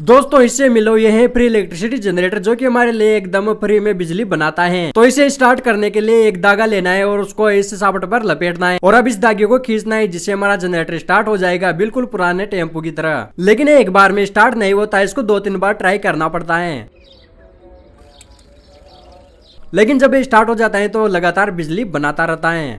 दोस्तों इससे मिलो ये है फ्री इलेक्ट्रिसिटी जनरेटर जो कि हमारे लिए एकदम फ्री में बिजली बनाता है तो इसे स्टार्ट करने के लिए एक धागा लेना है और उसको इस सापट पर लपेटना है और अब इस धागे को खींचना है जिससे हमारा जनरेटर स्टार्ट हो जाएगा बिल्कुल पुराने टेम्पो की तरह लेकिन एक बार में स्टार्ट नहीं होता है इसको दो तीन बार ट्राई करना पड़ता है लेकिन जब ये स्टार्ट हो जाता है तो लगातार बिजली बनाता रहता है